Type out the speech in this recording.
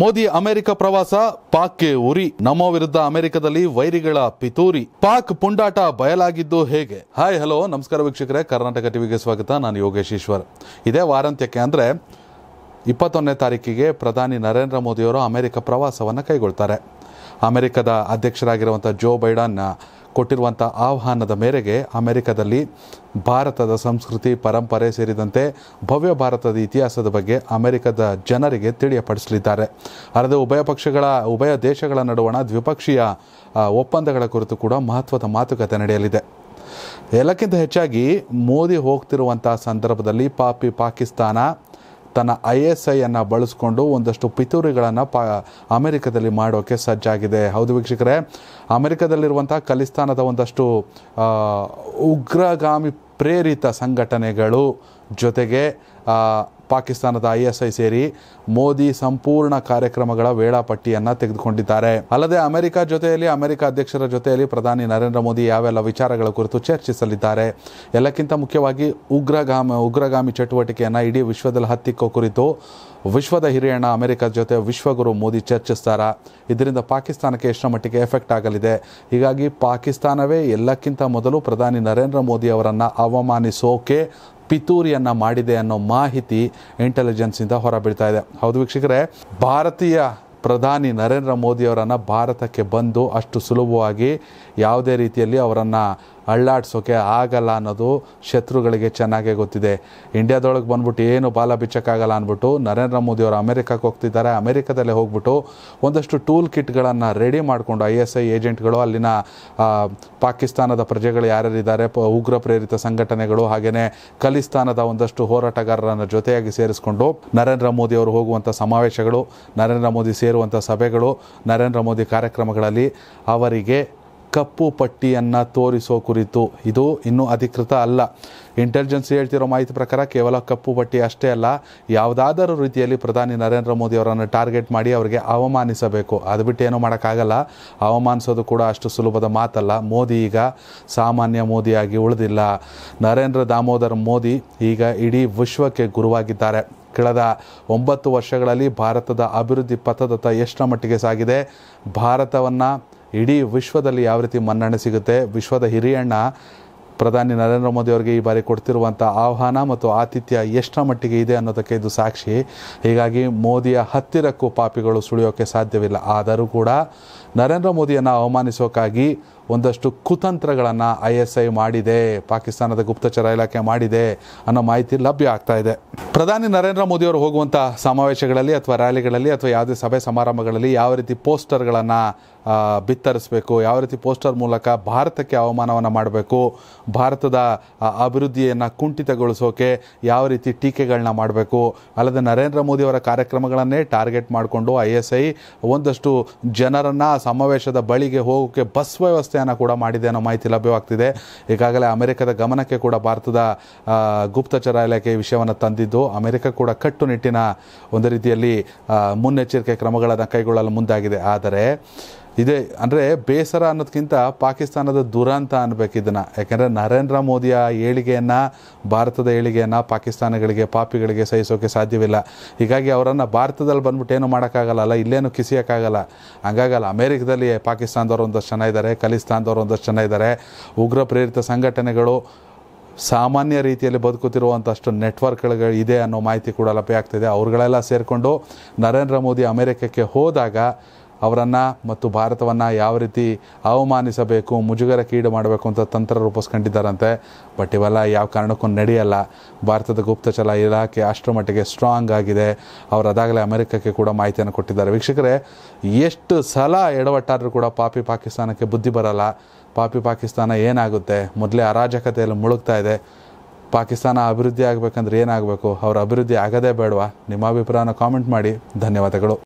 Modi America ಪ್ರವಾಸ ಪಾಕ್ಗೆ ಉರಿ ನಮೋ ವಿರುದ್ಧ ಅಮೆರಿಕದಲ್ಲಿ ವೈರಿಗಳ ಪಿತೂರಿ ಪಾಕ್ ಪುಂಡಾಟ ಬಯಲಾಗಿದ್ದು ಹೇಗೆ ಹಾಯ್ ಹಲೋ ನಮಸ್ಕಾರ ವೀಕ್ಷಕರೇ ಕರ್ನಾಟಕ ಟಿವಿಗೆ ಸ್ವಾಗತ ನಾನು ಯೋಗೇಶ್ ಈಶ್ವರ್ ಇದೇ ವಾರಾಂತ್ಯಕ್ಕೆ ಅಂದರೆ ಇಪ್ಪತ್ತೊಂದನೇ ತಾರೀಕಿಗೆ ಪ್ರಧಾನಿ ನರೇಂದ್ರ ಮೋದಿಯವರು ಅಮೆರಿಕ ಪ್ರವಾಸವನ್ನು ಕೈಗೊಳ್ತಾರೆ ಅಮೆರಿಕದ ಅಧ್ಯಕ್ಷರಾಗಿರುವಂಥ ಜೋ ಬೈಡನ್ ಕೊಟ್ಟಿರುವಂಥ ಆಹ್ವಾನದ ಮೇರೆಗೆ ಅಮೆರಿಕದಲ್ಲಿ ಭಾರತದ ಸಂಸ್ಕೃತಿ ಪರಂಪರೆ ಸೇರಿದಂತೆ ಭವ್ಯ ಭಾರತದ ಇತಿಹಾಸದ ಬಗ್ಗೆ ಅಮೆರಿಕದ ಜನರಿಗೆ ತಿಳಿಯಪಡಿಸಲಿದ್ದಾರೆ ಅಲ್ಲದೆ ಉಭಯ ಪಕ್ಷಗಳ ಉಭಯ ದೇಶಗಳ ನಡುವಣ ದ್ವಿಪಕ್ಷೀಯ ಒಪ್ಪಂದಗಳ ಕುರಿತು ಕೂಡ ಮಹತ್ವದ ಮಾತುಕತೆ ನಡೆಯಲಿದೆ ಎಲ್ಲಕ್ಕಿಂತ ಹೆಚ್ಚಾಗಿ ಮೋದಿ ಹೋಗ್ತಿರುವಂಥ ಸಂದರ್ಭದಲ್ಲಿ ಪಾಪಿ ಪಾಕಿಸ್ತಾನ ತನ್ನ ಐ ಎಸ್ ಐಯನ್ನು ಬಳಸಿಕೊಂಡು ಒಂದಷ್ಟು ಪಿತೂರಿಗಳನ್ನು ಪ ಅಮೆರಿಕದಲ್ಲಿ ಮಾಡೋಕ್ಕೆ ಸಜ್ಜಾಗಿದೆ ಹೌದು ವೀಕ್ಷಕರೇ ಅಮೆರಿಕದಲ್ಲಿರುವಂಥ ಖಲಿಸ್ತಾನದ ಒಂದಷ್ಟು ಉಗ್ರಗಾಮಿ ಪ್ರೇರಿತ ಸಂಘಟನೆಗಳು ಜೊತೆಗೆ ಪಾಕಿಸ್ತಾನದ ಐಎಸ್ಐ ಸೇರಿ ಮೋದಿ ಸಂಪೂರ್ಣ ಕಾರ್ಯಕ್ರಮಗಳ ವೇಳಾಪಟ್ಟಿಯನ್ನು ತೆಗೆದುಕೊಂಡಿದ್ದಾರೆ ಅಲ್ಲದೆ ಅಮೆರಿಕ ಜೊತೆಯಲ್ಲಿ ಅಮೆರಿಕ ಅಧ್ಯಕ್ಷರ ಜೊತೆಯಲ್ಲಿ ಪ್ರಧಾನಿ ನರೇಂದ್ರ ಮೋದಿ ಯಾವೆಲ್ಲ ವಿಚಾರಗಳ ಕುರಿತು ಚರ್ಚಿಸಲಿದ್ದಾರೆ ಎಲ್ಲಕ್ಕಿಂತ ಮುಖ್ಯವಾಗಿ ಉಗ್ರಗಾಮ ಉಗ್ರಗಾಮಿ ಚಟುವಟಿಕೆಯನ್ನು ಇಡೀ ವಿಶ್ವದಲ್ಲಿ ಹತ್ತಿಕ್ಕೋ ಕುರಿತು ವಿಶ್ವದ ಹಿರಿಯಣ್ಣ ಅಮೆರಿಕ ಜೊತೆ ವಿಶ್ವಗುರು ಮೋದಿ ಚರ್ಚಿಸ್ತಾರ ಇದರಿಂದ ಪಾಕಿಸ್ತಾನಕ್ಕೆ ಎಷ್ಟರ ಮಟ್ಟಿಗೆ ಎಫೆಕ್ಟ್ ಆಗಲಿದೆ ಹೀಗಾಗಿ ಪಾಕಿಸ್ತಾನವೇ ಎಲ್ಲಕ್ಕಿಂತ ಮೊದಲು ಪ್ರಧಾನಿ ನರೇಂದ್ರ ಮೋದಿ ಅವರನ್ನು ಅವಮಾನಿಸೋಕೆ ಪಿತೂರಿಯನ್ನು ಮಾಡಿದೆ ಅನ್ನೋ ಮಾಹಿತಿ ಇಂಟೆಲಿಜೆನ್ಸಿಂದ ಹೊರಬೀಳ್ತಾ ಇದೆ ಹೌದು ವೀಕ್ಷಕರೇ ಭಾರತೀಯ ಪ್ರಧಾನಿ ನರೇಂದ್ರ ಮೋದಿಯವರನ್ನು ಭಾರತಕ್ಕೆ ಬಂದು ಅಷ್ಟು ಸುಲಭವಾಗಿ ಯಾವುದೇ ರೀತಿಯಲ್ಲಿ ಅವರನ್ನು ಅಳ್ಳಾಡ್ಸೋಕೆ ಆಗಲ್ಲ ಅನ್ನೋದು ಶತ್ರುಗಳಿಗೆ ಚೆನ್ನಾಗೇ ಗೊತ್ತಿದೆ ಇಂಡ್ಯಾದೊಳಗೆ ಬಂದ್ಬಿಟ್ಟು ಏನು ಬಾಲ ಬಿಚ್ಚಕ್ಕಾಗಲ್ಲ ಅಂದ್ಬಿಟ್ಟು ನರೇಂದ್ರ ಮೋದಿಯವರು ಅಮೆರಿಕಕ್ಕೆ ಹೋಗ್ತಿದ್ದಾರೆ ಅಮೆರಿಕದಲ್ಲೇ ಹೋಗ್ಬಿಟ್ಟು ಒಂದಷ್ಟು ಟೂಲ್ ಕಿಟ್ಗಳನ್ನು ರೆಡಿ ಮಾಡಿಕೊಂಡು ಐ ಎಸ್ ಐ ಏಜೆಂಟ್ಗಳು ಅಲ್ಲಿನ ಪಾಕಿಸ್ತಾನದ ಪ್ರಜೆಗಳು ಯಾರ್ಯಾರಿದ್ದಾರೆ ಪ ಉಗ್ರ ಪ್ರೇರಿತ ಸಂಘಟನೆಗಳು ಹಾಗೆಯೇ ಖಲಿಸ್ತಾನದ ಒಂದಷ್ಟು ಹೋರಾಟಗಾರರನ್ನು ಜೊತೆಯಾಗಿ ಸೇರಿಸ್ಕೊಂಡು ನರೇಂದ್ರ ಮೋದಿ ಅವರು ಹೋಗುವಂಥ ಸಮಾವೇಶಗಳು ನರೇಂದ್ರ ಮೋದಿ ಸೇರುವಂಥ ಸಭೆಗಳು ನರೇಂದ್ರ ಮೋದಿ ಕಾರ್ಯಕ್ರಮಗಳಲ್ಲಿ ಅವರಿಗೆ ಕಪ್ಪು ಪಟ್ಟಿಯನ್ನು ತೋರಿಸೋ ಕುರಿತು ಇದು ಇನ್ನೂ ಅಧಿಕೃತ ಅಲ್ಲ ಇಂಟೆಲಿಜೆನ್ಸ್ ಹೇಳ್ತಿರೋ ಮಾಹಿತಿ ಪ್ರಕಾರ ಕೇವಲ ಕಪ್ಪು ಪಟ್ಟಿ ಅಷ್ಟೇ ಅಲ್ಲ ಯಾವುದಾದರೂ ರೀತಿಯಲ್ಲಿ ಪ್ರಧಾನಿ ನರೇಂದ್ರ ಮೋದಿ ಅವರನ್ನು ಟಾರ್ಗೆಟ್ ಮಾಡಿ ಅವರಿಗೆ ಅವಮಾನಿಸಬೇಕು ಅದು ಬಿಟ್ಟು ಏನೂ ಮಾಡೋಕ್ಕಾಗಲ್ಲ ಅವಮಾನಿಸೋದು ಕೂಡ ಅಷ್ಟು ಸುಲಭದ ಮಾತಲ್ಲ ಮೋದಿ ಈಗ ಸಾಮಾನ್ಯ ಮೋದಿಯಾಗಿ ಉಳಿದಿಲ್ಲ ನರೇಂದ್ರ ದಾಮೋದರ್ ಮೋದಿ ಈಗ ಇಡೀ ವಿಶ್ವಕ್ಕೆ ಗುರುವಾಗಿದ್ದಾರೆ ಕಳೆದ ಒಂಬತ್ತು ವರ್ಷಗಳಲ್ಲಿ ಭಾರತದ ಅಭಿವೃದ್ಧಿ ಪಥದತ್ತ ಎಷ್ಟರ ಮಟ್ಟಿಗೆ ಸಾಗಿದೆ ಭಾರತವನ್ನು ಇಡೀ ವಿಶ್ವದಲ್ಲಿ ಯಾವ ರೀತಿ ಮನ್ನಣೆ ಸಿಗುತ್ತೆ ವಿಶ್ವದ ಹಿರಿಯಣ್ಣ ಪ್ರಧಾನಿ ನರೇಂದ್ರ ಮೋದಿ ಅವರಿಗೆ ಈ ಬಾರಿ ಕೊಡ್ತಿರುವಂಥ ಆಹ್ವಾನ ಮತ್ತು ಆತಿಥ್ಯ ಎಷ್ಟರ ಮಟ್ಟಿಗೆ ಇದೆ ಅನ್ನೋದಕ್ಕೆ ಇದು ಸಾಕ್ಷಿ ಹೀಗಾಗಿ ಮೋದಿಯ ಹತ್ತಿರಕ್ಕೂ ಪಾಪಿಗಳು ಸುಳಿಯೋಕೆ ಸಾಧ್ಯವಿಲ್ಲ ಆದರೂ ಕೂಡ ನರೇಂದ್ರ ಮೋದಿಯನ್ನು ಅವಮಾನಿಸೋಕ್ಕಾಗಿ ಒಂದಷ್ಟು ಕುತಂತ್ರಗಳನ್ನು ಐ ಎಸ್ ಐ ಮಾಡಿದೆ ಪಾಕಿಸ್ತಾನದ ಗುಪ್ತಚರ ಇಲಾಖೆ ಮಾಡಿದೆ ಅನ್ನೋ ಮಾಹಿತಿ ಲಭ್ಯ ಆಗ್ತಾ ಇದೆ ಪ್ರಧಾನಿ ನರೇಂದ್ರ ಮೋದಿಯವರು ಹೋಗುವಂಥ ಸಮಾವೇಶಗಳಲ್ಲಿ ಅಥವಾ ರ್ಯಾಲಿಗಳಲ್ಲಿ ಅಥವಾ ಯಾವುದೇ ಸಭೆ ಸಮಾರಂಭಗಳಲ್ಲಿ ಯಾವ ರೀತಿ ಪೋಸ್ಟರ್ಗಳನ್ನು ಬಿತ್ತರಿಸಬೇಕು ಯಾವ ರೀತಿ ಪೋಸ್ಟರ್ ಮೂಲಕ ಭಾರತಕ್ಕೆ ಅವಮಾನವನ್ನು ಮಾಡಬೇಕು ಭಾರತದ ಅಭಿವೃದ್ಧಿಯನ್ನು ಕುಂಠಿತಗೊಳಿಸೋಕೆ ಯಾವ ರೀತಿ ಟೀಕೆಗಳನ್ನ ಮಾಡಬೇಕು ಅಲ್ಲದೆ ನರೇಂದ್ರ ಮೋದಿಯವರ ಕಾರ್ಯಕ್ರಮಗಳನ್ನೇ ಟಾರ್ಗೆಟ್ ಮಾಡಿಕೊಂಡು ಐ ಎಸ್ ಐ ಒಂದಷ್ಟು ಜನರನ್ನು ಸಮಾವೇಶದ ಬಳಿಗೆ ಹೋಗೋಕ್ಕೆ ಬಸ್ ವ್ಯವಸ್ಥೆಯನ್ನು ಕೂಡ ಮಾಡಿದೆ ಅನ್ನೋ ಮಾಹಿತಿ ಲಭ್ಯವಾಗ್ತಿದೆ ಈಗಾಗಲೇ ಅಮೆರಿಕದ ಗಮನಕ್ಕೆ ಕೂಡ ಭಾರತದ ಗುಪ್ತಚರ ಇಲಾಖೆ ವಿಷಯವನ್ನು ತಂದಿದ್ದು ಅಮೆರಿಕ ಕೂಡ ಕಟ್ಟುನಿಟ್ಟಿನ ಒಂದು ರೀತಿಯಲ್ಲಿ ಮುನ್ನೆಚ್ಚರಿಕೆ ಕ್ರಮಗಳನ್ನು ಕೈಗೊಳ್ಳಲು ಮುಂದಾಗಿದೆ ಆದರೆ ಇದೆ ಅಂದರೆ ಬೇಸರ ಅನ್ನೋದಕ್ಕಿಂತ ಪಾಕಿಸ್ತಾನದ ದುರಂತ ಅನ್ಬೇಕು ಇದನ್ನು ಯಾಕೆಂದರೆ ನರೇಂದ್ರ ಮೋದಿಯ ಏಳಿಗೆಯನ್ನು ಭಾರತದ ಏಳಿಗೆಯನ್ನು ಪಾಕಿಸ್ತಾನಗಳಿಗೆ ಪಾಪಿಗಳಿಗೆ ಸಹಿಸೋಕೆ ಸಾಧ್ಯವಿಲ್ಲ ಹೀಗಾಗಿ ಅವರನ್ನು ಭಾರತದಲ್ಲಿ ಬಂದ್ಬಿಟ್ಟು ಏನು ಮಾಡೋಕ್ಕಾಗಲ್ಲ ಅಲ್ಲ ಇಲ್ಲೇನು ಕಿಸಿಯೋಕ್ಕಾಗಲ್ಲ ಹಂಗಾಗಲ್ಲ ಅಮೇರಿಕದಲ್ಲಿ ಪಾಕಿಸ್ತಾನದವ್ರು ಒಂದಷ್ಟು ಜನ ಇದ್ದಾರೆ ಖಲಿಸ್ತಾನದವ್ರು ಒಂದಷ್ಟು ಜನ ಇದ್ದಾರೆ ಉಗ್ರ ಪ್ರೇರಿತ ಸಂಘಟನೆಗಳು ಸಾಮಾನ್ಯ ರೀತಿಯಲ್ಲಿ ಬದುಕುತ್ತಿರುವಂಥಷ್ಟು ನೆಟ್ವರ್ಕ್ಗಳು ಇದೆ ಅನ್ನೋ ಮಾಹಿತಿ ಕೂಡ ಲಭ್ಯ ಆಗ್ತಿದೆ ಅವ್ರುಗಳೆಲ್ಲ ಸೇರಿಕೊಂಡು ನರೇಂದ್ರ ಮೋದಿ ಅಮೇರಿಕಕ್ಕೆ ಹೋದಾಗ ಅವರನ್ನು ಮತ್ತು ಭಾರತವನ್ನು ಯಾವ ರೀತಿ ಅವಮಾನಿಸಬೇಕು ಕೀಡು ಮಾಡಬೇಕು ಅಂತ ತಂತ್ರ ರೂಪಿಸ್ಕೊಂಡಿದ್ದಾರಂತೆ ಬಟ್ ಇವೆಲ್ಲ ಯಾವ ಕಾರಣಕ್ಕೂ ನಡೆಯಲ್ಲ ಭಾರತದ ಗುಪ್ತಚರ ಇಲಾಖೆ ಅಷ್ಟರ ಮಟ್ಟಿಗೆ ಸ್ಟ್ರಾಂಗ್ ಆಗಿದೆ ಅವರು ಅದಾಗಲೇ ಅಮೆರಿಕಕ್ಕೆ ಕೂಡ ಮಾಹಿತಿಯನ್ನು ಕೊಟ್ಟಿದ್ದಾರೆ ವೀಕ್ಷಕರೇ ಎಷ್ಟು ಸಲ ಎಡವಟ್ಟಾದರೂ ಕೂಡ ಪಾಪಿ ಪಾಕಿಸ್ತಾನಕ್ಕೆ ಬುದ್ಧಿ ಬರಲ್ಲ ಪಾಪಿ ಪಾಕಿಸ್ತಾನ ಏನಾಗುತ್ತೆ ಮೊದಲೇ ಅರಾಜಕತೆಯಲ್ಲಿ ಮುಳುಗ್ತಾ ಇದೆ ಪಾಕಿಸ್ತಾನ ಅಭಿವೃದ್ಧಿ ಆಗಬೇಕಂದ್ರೆ ಏನಾಗಬೇಕು ಅವರ ಅಭಿವೃದ್ಧಿ ಆಗದೇ ಬೇಡವಾ ನಿಮ್ಮ ಅಭಿಪ್ರಾಯನ ಕಾಮೆಂಟ್ ಮಾಡಿ ಧನ್ಯವಾದಗಳು